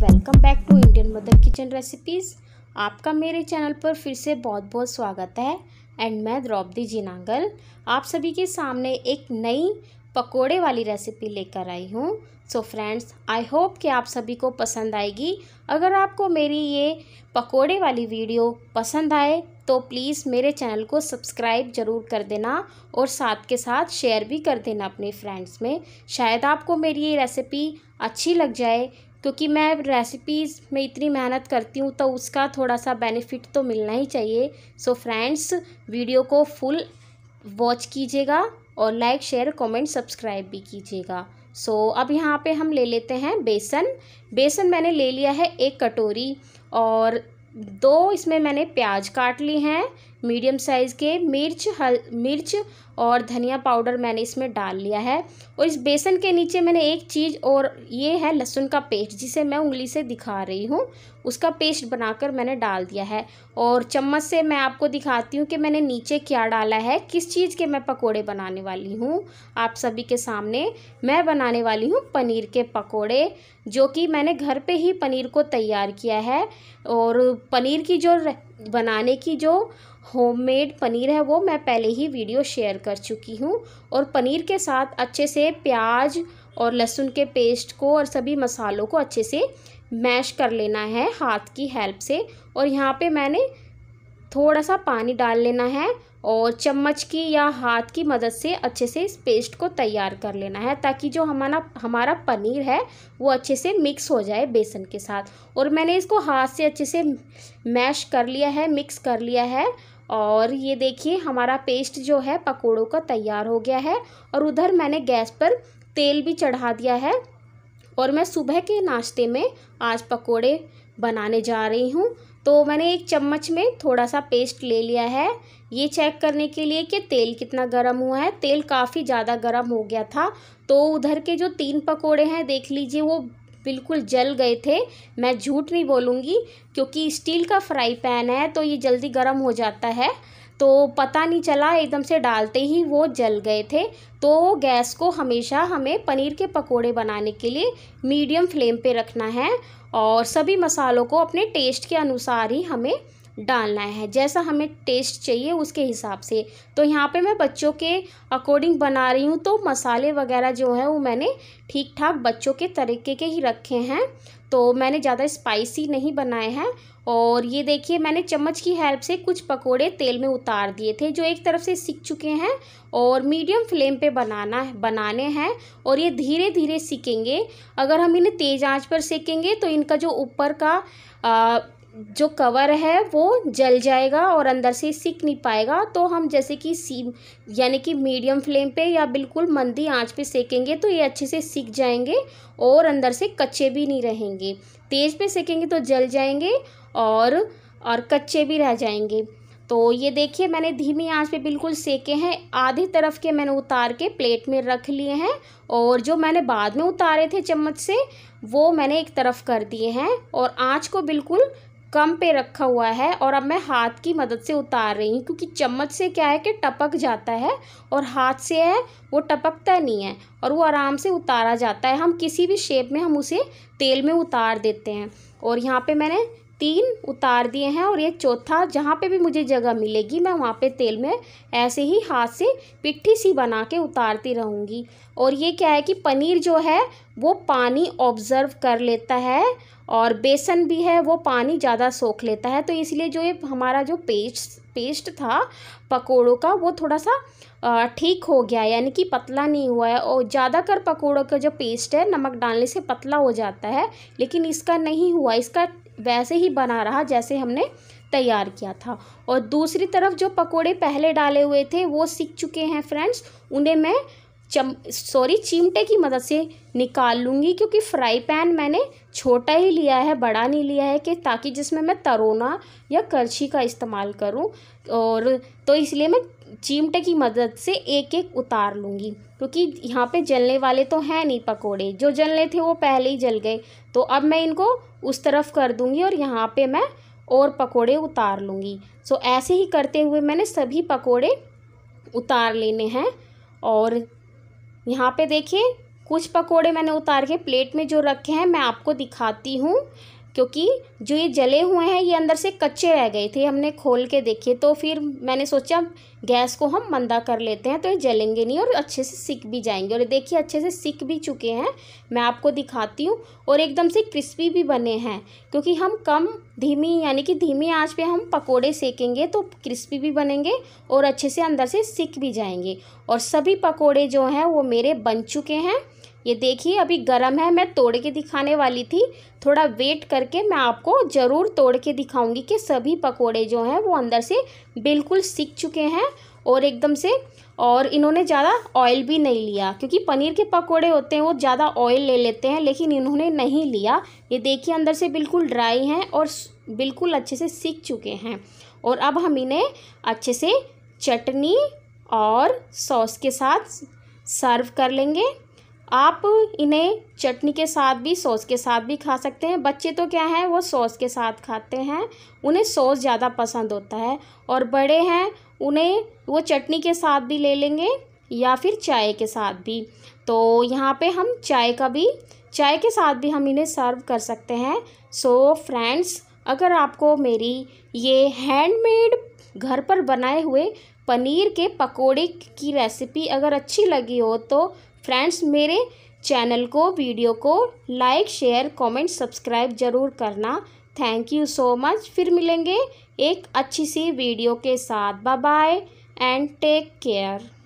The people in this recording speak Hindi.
welcome back to Indian mother kitchen recipes आपका मेरे चैनल पर फिर से बहुत बहुत स्वागत है एंड मैं द्रौपदी जिनांगल आप सभी के सामने एक नई पकोड़े वाली रेसिपी लेकर आई हूँ सो फ्रेंड्स आई होप कि आप सभी को पसंद आएगी अगर आपको मेरी ये पकोड़े वाली वीडियो पसंद आए तो प्लीज़ मेरे चैनल को सब्सक्राइब ज़रूर कर देना और साथ के साथ शेयर भी कर देना अपने फ्रेंड्स में शायद आपको मेरी ये रेसिपी अच्छी लग जाए क्योंकि मैं रेसिपीज़ में इतनी मेहनत करती हूँ तो उसका थोड़ा सा बेनिफिट तो मिलना ही चाहिए सो फ्रेंड्स वीडियो को फुल वॉच कीजिएगा और लाइक शेयर कमेंट सब्सक्राइब भी कीजिएगा सो so, अब यहाँ पे हम ले लेते हैं बेसन बेसन मैंने ले लिया है एक कटोरी और दो इसमें मैंने प्याज काट ली हैं मीडियम साइज़ के मिर्च हल मिर्च और धनिया पाउडर मैंने इसमें डाल लिया है और इस बेसन के नीचे मैंने एक चीज़ और ये है लहसुन का पेस्ट जिसे मैं उंगली से दिखा रही हूँ उसका पेस्ट बनाकर मैंने डाल दिया है और चम्मच से मैं आपको दिखाती हूँ कि मैंने नीचे क्या डाला है किस चीज़ के मैं पकोड़े बनाने वाली हूँ आप सभी के सामने मैं बनाने वाली हूँ पनीर के पकोड़े जो कि मैंने घर पे ही पनीर को तैयार किया है और पनीर की जो बनाने की जो होममेड पनीर है वो मैं पहले ही वीडियो शेयर कर कर चुकी हूँ और पनीर के साथ अच्छे से प्याज और लहसुन के पेस्ट को और सभी मसालों को अच्छे से मैश कर लेना है हाथ की हेल्प से और यहाँ पे मैंने थोड़ा सा पानी डाल लेना है और चम्मच की या हाथ की मदद से अच्छे से इस पेस्ट को तैयार कर लेना है ताकि जो हमारा हमारा पनीर है वो अच्छे से मिक्स हो जाए बेसन के साथ और मैंने इसको हाथ से अच्छे से मैश कर लिया है मिक्स कर लिया है और ये देखिए हमारा पेस्ट जो है पकोड़ों का तैयार हो गया है और उधर मैंने गैस पर तेल भी चढ़ा दिया है और मैं सुबह के नाश्ते में आज पकोड़े बनाने जा रही हूँ तो मैंने एक चम्मच में थोड़ा सा पेस्ट ले लिया है ये चेक करने के लिए कि तेल कितना गर्म हुआ है तेल काफ़ी ज़्यादा गर्म हो गया था तो उधर के जो तीन पकोड़े हैं देख लीजिए वो बिल्कुल जल गए थे मैं झूठ नहीं बोलूँगी क्योंकि स्टील का फ्राई पैन है तो ये जल्दी गर्म हो जाता है तो पता नहीं चला एकदम से डालते ही वो जल गए थे तो गैस को हमेशा हमें पनीर के पकोड़े बनाने के लिए मीडियम फ्लेम पे रखना है और सभी मसालों को अपने टेस्ट के अनुसार ही हमें डालना है जैसा हमें टेस्ट चाहिए उसके हिसाब से तो यहाँ पे मैं बच्चों के अकॉर्डिंग बना रही हूँ तो मसाले वगैरह जो है वो मैंने ठीक ठाक बच्चों के तरीके के ही रखे हैं तो मैंने ज़्यादा स्पाइसी नहीं बनाए हैं और ये देखिए मैंने चम्मच की हेल्प से कुछ पकोड़े तेल में उतार दिए थे जो एक तरफ से सिक चुके हैं और मीडियम फ्लेम पे बनाना है बनाने हैं और ये धीरे धीरे सिकेंगे अगर हम इन्हें तेज़ आंच पर सेकेंगे तो इनका जो ऊपर का आ, जो कवर है वो जल जाएगा और अंदर से सिक नहीं पाएगा तो हम जैसे कि सी यानी कि मीडियम फ्लेम पे या बिल्कुल मंदी आंच पे सेकेंगे तो ये अच्छे से सिक जाएंगे और अंदर से कच्चे भी नहीं रहेंगे तेज़ पे सेकेंगे तो जल जाएंगे और और कच्चे भी रह जाएंगे तो ये देखिए मैंने धीमी आंच पे बिल्कुल सेके हैं आधी तरफ के मैंने उतार के प्लेट में रख लिए हैं और जो मैंने बाद में उतारे थे चम्मच से वो मैंने एक तरफ कर दिए हैं और आंच को बिल्कुल कम पे रखा हुआ है और अब मैं हाथ की मदद से उतार रही हूँ क्योंकि चम्मच से क्या है कि टपक जाता है और हाथ से है वो टपकता नहीं है और वो आराम से उतारा जाता है हम किसी भी शेप में हम उसे तेल में उतार देते हैं और यहाँ पे मैंने तीन उतार दिए हैं और ये चौथा जहाँ पे भी मुझे जगह मिलेगी मैं वहाँ पे तेल में ऐसे ही हाथ से पिट्ठी सी बना के उतारती रहूँगी और ये क्या है कि पनीर जो है वो पानी ऑब्ज़र्व कर लेता है और बेसन भी है वो पानी ज़्यादा सोख लेता है तो इसलिए जो ये हमारा जो पेस्ट पेस्ट था पकोड़ों का वो थोड़ा सा ठीक हो गया यानी कि पतला नहीं हुआ है और ज़्यादातर पकोड़ों का जो पेस्ट है नमक डालने से पतला हो जाता है लेकिन इसका नहीं हुआ इसका वैसे ही बना रहा जैसे हमने तैयार किया था और दूसरी तरफ जो पकोड़े पहले डाले हुए थे वो सीख चुके हैं फ्रेंड्स उन्हें मैं चम सॉरी चिमटे की मदद से निकाल लूँगी क्योंकि फ्राई पैन मैंने छोटा ही लिया है बड़ा नहीं लिया है कि ताकि जिसमें मैं तरोना या करछी का इस्तेमाल करूँ और तो इसलिए मैं चिमटे की मदद से एक एक उतार लूँगी क्योंकि यहाँ पे जलने वाले तो हैं नहीं पकोड़े जो जलने थे वो पहले ही जल गए तो अब मैं इनको उस तरफ कर दूँगी और यहाँ पर मैं और पकौड़े उतार लूँगी सो ऐसे ही करते हुए मैंने सभी पकौड़े उतार लेने हैं और यहाँ पे देखिए कुछ पकोड़े मैंने उतार के प्लेट में जो रखे हैं मैं आपको दिखाती हूँ क्योंकि जो ये जले हुए हैं ये अंदर से कच्चे रह गए थे हमने खोल के देखे तो फिर मैंने सोचा गैस को हम मंदा कर लेते हैं तो ये जलेंगे नहीं और अच्छे से सिक भी जाएंगे और देखिए अच्छे से सिक भी चुके हैं मैं आपको दिखाती हूँ और एकदम से क्रिस्पी भी बने हैं क्योंकि हम कम धीमी यानी कि धीमी आँच पर हम पकौड़े सेकेंगे तो क्रिस्पी भी बनेंगे और अच्छे से अंदर से सिक भी जाएंगे और सभी पकौड़े जो हैं वो मेरे बन चुके हैं ये देखिए अभी गर्म है मैं तोड़ के दिखाने वाली थी थोड़ा वेट करके मैं आपको ज़रूर तोड़ के दिखाऊंगी कि सभी पकोड़े जो हैं वो अंदर से बिल्कुल सीख चुके हैं और एकदम से और इन्होंने ज़्यादा ऑयल भी नहीं लिया क्योंकि पनीर के पकोड़े होते हैं वो ज़्यादा ऑयल ले लेते हैं लेकिन इन्होंने नहीं लिया ये देखिए अंदर से बिल्कुल ड्राई हैं और बिल्कुल अच्छे से सीख चुके हैं और अब हम इन्हें अच्छे से चटनी और सॉस के साथ सर्व कर लेंगे आप इन्हें चटनी के साथ भी सॉस के साथ भी खा सकते हैं बच्चे तो क्या हैं वो सॉस के साथ खाते हैं उन्हें सॉस ज़्यादा पसंद होता है और बड़े हैं उन्हें वो चटनी के साथ भी ले लेंगे या फिर चाय के साथ भी तो यहाँ पे हम चाय का भी चाय के साथ भी हम इन्हें सर्व कर सकते हैं सो so, फ्रेंड्स अगर आपको मेरी ये हैंडमेड घर पर बनाए हुए पनीर के पकोड़े की रेसिपी अगर अच्छी लगी हो तो फ्रेंड्स मेरे चैनल को वीडियो को लाइक शेयर कमेंट सब्सक्राइब ज़रूर करना थैंक यू सो मच फिर मिलेंगे एक अच्छी सी वीडियो के साथ bye bye and take care